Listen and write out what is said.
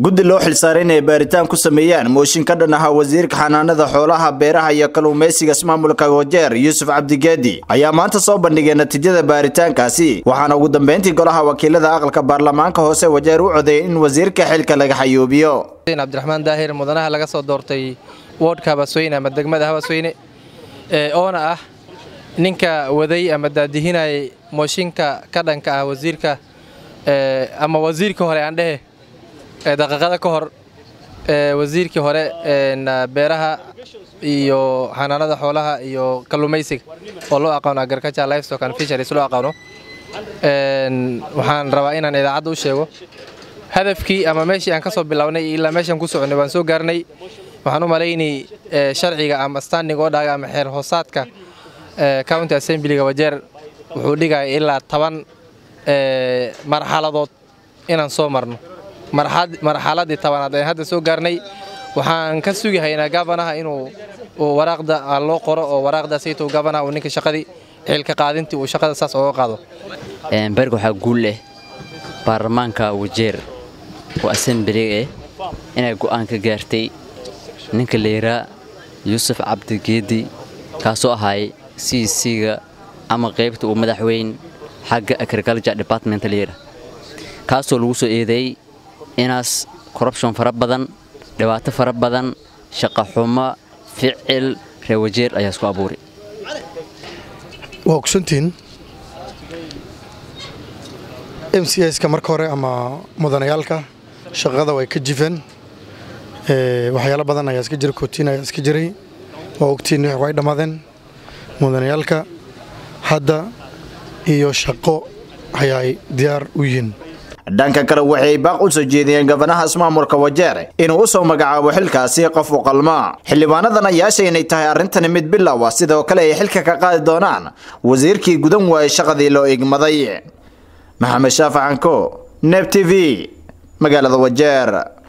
guddi loo xilsaaray inay baaritaan ku sameeyaan mooshin ka dhan aha wasiirka xanaanada xoolaha beeraha iyo kaluumaysiga ismaamulka wajeer yuusuf cabdigeedi ayaa maanta soo bandhigay natiijada baaritaankaasi waxaana ugu dambeyntii golaha wakiilada aqalka baarlamaanka hoose wajeer u codeeyay in wasiirka xilka laga xayuubiyo cabdiraxmaan daahir mudanaha laga soo doortay woodhka habasweyne ama degmada habasweyne oona ah ninka waday ama daadihinayay mooshinka ka dhanka ah wasiirka ama wasiirka hore aan dhehe daqiiqada ka hor wasiirkii hore beeraha iyo xanaanada xoolaha iyo kalumaysiga oo loo aqaano agriculture livestock and fisheries loo aqaano waxaan rabaa inaan idaacadda u sheego hadafkii ama meeshii aan ka soo bilownay ilaa meeshaan ku soconay waan soo gaarnay waxaan u malaynay sharciga ama standing odhaga ama xeer hoosaadka county assemblyga wajeer wuxuu dhigaya ilaa toban marxaladood inaan soo marno marxaladii tobanaad ee hadda soo gaarnay waxaan ka sugahaynaa gabanaha inuu waraaqda loo qoro oo waraaqdaasayto gabanaha uu ninka shaqadii xilka qaadintii uu shaqada saas ooga qaado bariga waxaa guul leh baarlamaanka wajeer oo asambeliga eh inay go'aan ka gaartay ninka layraa yuusuf cabdigeedi kaasoo ahaay c c-ga ama qaybta uu madaxweyn xagga agrikalja department layra kaasoo lagu soo eedeeyey inaas korrubshon fara badan dhibaato fara badan shaqa xumo ficil reewajeer ayaa isku abuuri waa ogsantiin m c ska marka hore ama mudanayaalka shaqada way ka jifeen eh, waxyaalo badan ayaa iska jira kootiin ayaa iska jiray waa ogtiin wixii way dhammaadeen mudanayaalka hadda iyo shaqo ayay diyaar u yihiin dhanka kale waxay baaq u soo jeediyeen gabanaha ismaamulka wajeere inuu u soo magacaabo xilkaasi qof u qalma xildhibaanadana ayaasha inay tahay arrintani mid bilowa sidoo kale ay xilka ka qaadi doonaan wasiirkii gudan waaye shaqadii loo igmaday maxamed shaafacanko neb t v magaalada wajeer